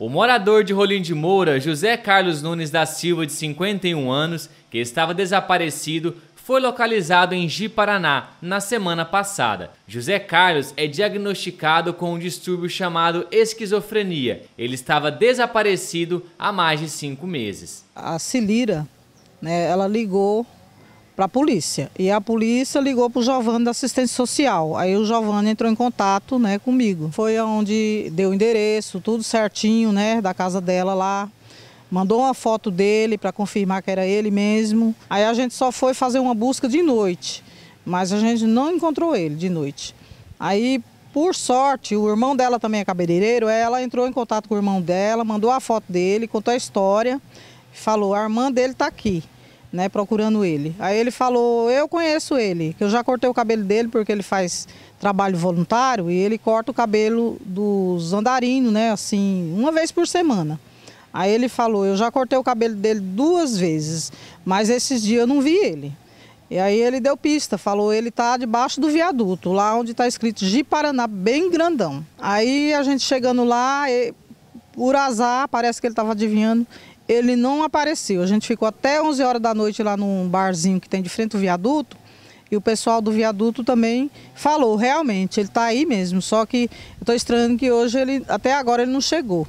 O morador de Rolim de Moura, José Carlos Nunes da Silva, de 51 anos, que estava desaparecido, foi localizado em Ji-Paraná na semana passada. José Carlos é diagnosticado com um distúrbio chamado esquizofrenia. Ele estava desaparecido há mais de cinco meses. A Celira, né, ela ligou para a polícia. E a polícia ligou para o Giovanni da assistência social. Aí o Giovanni entrou em contato né, comigo. Foi onde deu o endereço, tudo certinho, né, da casa dela lá. Mandou uma foto dele para confirmar que era ele mesmo. Aí a gente só foi fazer uma busca de noite, mas a gente não encontrou ele de noite. Aí, por sorte, o irmão dela também é cabeleireiro, ela entrou em contato com o irmão dela, mandou a foto dele, contou a história, falou: a irmã dele está aqui né, procurando ele. Aí ele falou, eu conheço ele, que eu já cortei o cabelo dele porque ele faz trabalho voluntário e ele corta o cabelo dos andarinhos, né, assim, uma vez por semana. Aí ele falou, eu já cortei o cabelo dele duas vezes, mas esses dias eu não vi ele. E aí ele deu pista, falou, ele está debaixo do viaduto, lá onde está escrito Ji Paraná, bem grandão. Aí a gente chegando lá, e, por azar, parece que ele estava adivinhando, ele não apareceu. A gente ficou até 11 horas da noite lá num barzinho que tem de frente ao viaduto. E o pessoal do viaduto também falou, realmente, ele está aí mesmo. Só que eu estou estranhando que hoje ele, até agora, ele não chegou.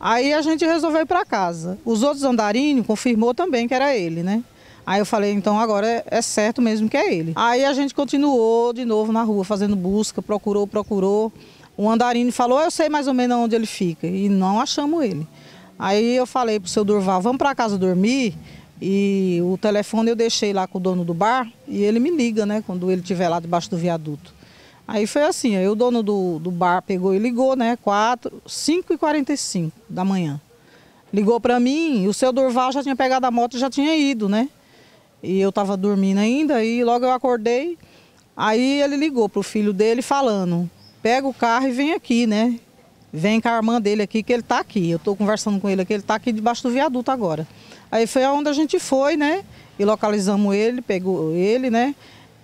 Aí a gente resolveu ir para casa. Os outros andarinhos confirmou também que era ele, né? Aí eu falei, então agora é, é, certo mesmo que é ele. Aí a gente continuou de novo na rua, fazendo busca, procurou, procurou. O andarinho falou, eu sei mais ou menos onde ele fica. E não achamos ele. Aí eu falei pro seu Durval, vamos para casa dormir. E o telefone eu deixei lá com o dono do bar e ele me liga, né, quando ele estiver lá debaixo do viaduto. Aí foi assim, aí o dono do, do bar pegou e ligou, né, 4, 5 e 45 da manhã. Ligou para mim, o seu Durval já tinha pegado a moto e já tinha ido, né? E eu estava dormindo ainda e logo eu acordei. Aí ele ligou pro filho dele falando: "Pega o carro e vem aqui, né?" Vem com a irmã dele aqui, que ele está aqui. Eu estou conversando com ele aqui, ele está aqui debaixo do viaduto agora. Aí foi aonde a gente foi, né? E localizamos ele, pegou ele, né?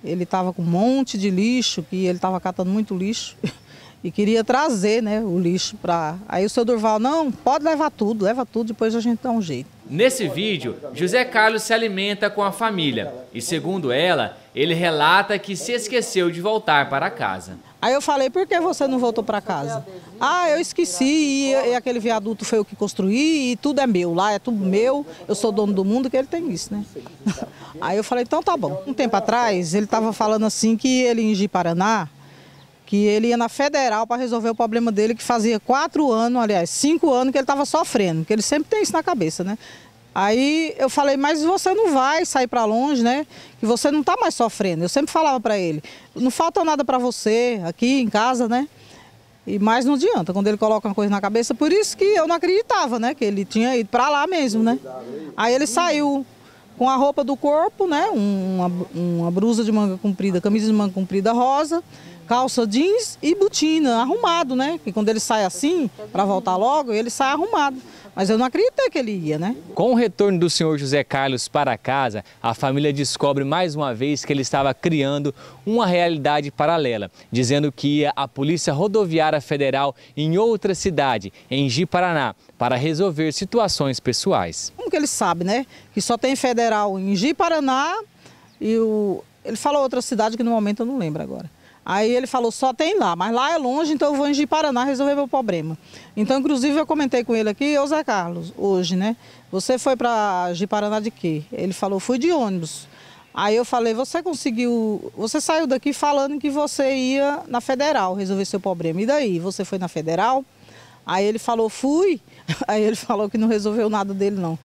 Ele estava com um monte de lixo, que ele estava catando muito lixo. E queria trazer né, o lixo para. Aí o seu Durval, não, pode levar tudo, leva tudo, depois a gente dá um jeito. Nesse vídeo, José Carlos se alimenta com a família e, segundo ela, ele relata que se esqueceu de voltar para casa. Aí eu falei, por que você não voltou para casa? Ah, eu esqueci e, aquele viaduto foi o que construí e tudo é meu, lá é tudo meu, eu sou dono do mundo, que ele tem isso, né? Aí eu falei, então tá bom. Um tempo atrás, ele estava falando assim que ele em Ji Paraná, que ele ia na federal para resolver o problema dele, que fazia quatro anos, aliás, cinco anos que ele estava sofrendo, que ele sempre tem isso na cabeça, né? Aí eu falei, mas você não vai sair para longe, né? Que você não está mais sofrendo. Eu sempre falava para ele, não falta nada para você aqui em casa, né? E mais não adianta, quando ele coloca uma coisa na cabeça, por isso que eu não acreditava, né? Que ele tinha ido para lá mesmo, né? Aí ele saiu com a roupa do corpo, né? Uma, uma blusa de manga comprida, camisa de manga comprida rosa, calça jeans e botina, arrumado, né? Que quando ele sai assim, para voltar logo, ele sai arrumado. Mas eu não acreditei que ele ia, né? Com o retorno do senhor José Carlos para casa, a família descobre mais uma vez que ele estava criando uma realidade paralela, dizendo que ia à Polícia Rodoviária Federal em outra cidade, em Ji Paraná, para resolver situações pessoais. Como que ele sabe, né? Que só tem federal geral em Ji-Paraná e o... ele falou outra cidade que no momento eu não lembro agora. Aí ele falou, só tem lá, mas lá é longe, então eu vou em Ji-Paraná resolver meu problema. Então, inclusive, eu comentei com ele aqui, ô Zé Carlos, hoje, né? Você foi para Ji-Paraná de quê? Ele falou, fui de ônibus. Aí eu falei, você conseguiu, você saiu daqui falando que você ia na Federal resolver seu problema. E daí, você foi na Federal? Aí ele falou, fui. Aí ele falou que não resolveu nada dele, não.